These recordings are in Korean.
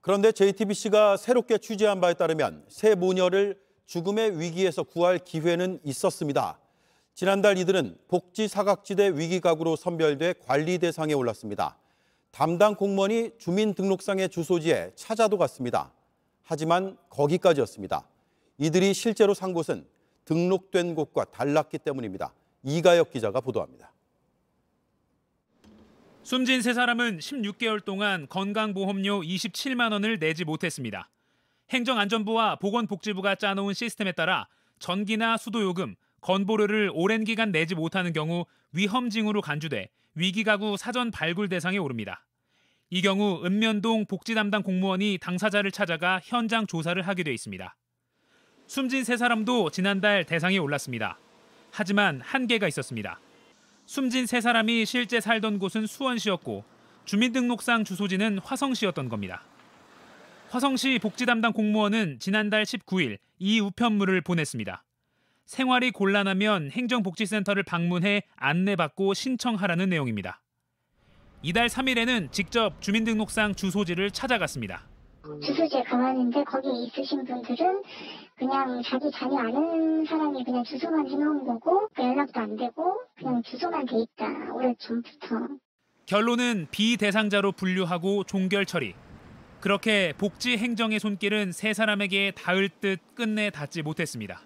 그런데 JTBC가 새롭게 취재한 바에 따르면 새 모녀를 죽음의 위기에서 구할 기회는 있었습니다. 지난달 이들은 복지 사각지대 위기 가구로 선별돼 관리 대상에 올랐습니다. 담당 공무원이 주민등록상의 주소지에 찾아도 갔습니다. 하지만 거기까지였습니다. 이들이 실제로 산 곳은 등록된 곳과 달랐기 때문입니다. 이가혁 기자가 보도합니다. 숨진 세 사람은 16개월 동안 건강보험료 27만 원을 내지 못했습니다. 행정안전부와 보건복지부가 짜놓은 시스템에 따라 전기나 수도요금, 건보료를 오랜 기간 내지 못하는 경우 위험징후로 간주돼 위기가구 사전 발굴 대상에 오릅니다. 이 경우 읍면동 복지 담당 공무원이 당사자를 찾아가 현장 조사를 하게 돼 있습니다. 숨진 세 사람도 지난달 대상에 올랐습니다. 하지만 한계가 있었습니다. 숨진 세 사람이 실제 살던 곳은 수원시였고 주민등록상 주소지는 화성시였던 겁니다. 화성시 복지 담당 공무원은 지난달 19일 이 우편물을 보냈습니다. 생활이 곤란하면 행정복지센터를 방문해 안내받고 신청하라는 내용입니다. 이달 3일에는 직접 주민등록상 주소지를 찾아갔습니다. 주소지에 가만는데 거기 있으신 분들은 그냥 자기 자녀 아는 사람이 그냥 주소만 해놓은 거고 그 연락도 안 되고 그냥 주소만 돼 있다. 오래 전부터. 결론은 비대상자로 분류하고 종결 처리. 그렇게 복지 행정의 손길은 세 사람에게 닿을 듯 끝내 닿지 못했습니다.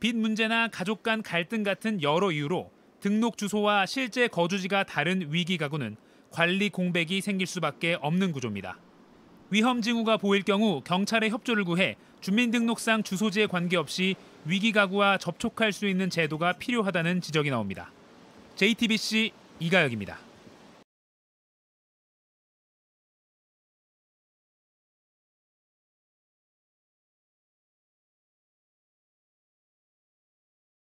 빚 문제나 가족 간 갈등 같은 여러 이유로 등록 주소와 실제 거주지가 다른 위기 가구는 관리 공백이 생길 수밖에 없는 구조입니다. 위험 징후가 보일 경우 경찰의 협조를 구해 주민등록상 주소지에 관계없이 위기 가구와 접촉할 수 있는 제도가 필요하다는 지적이 나옵니다. JTBC 이가혁입니다.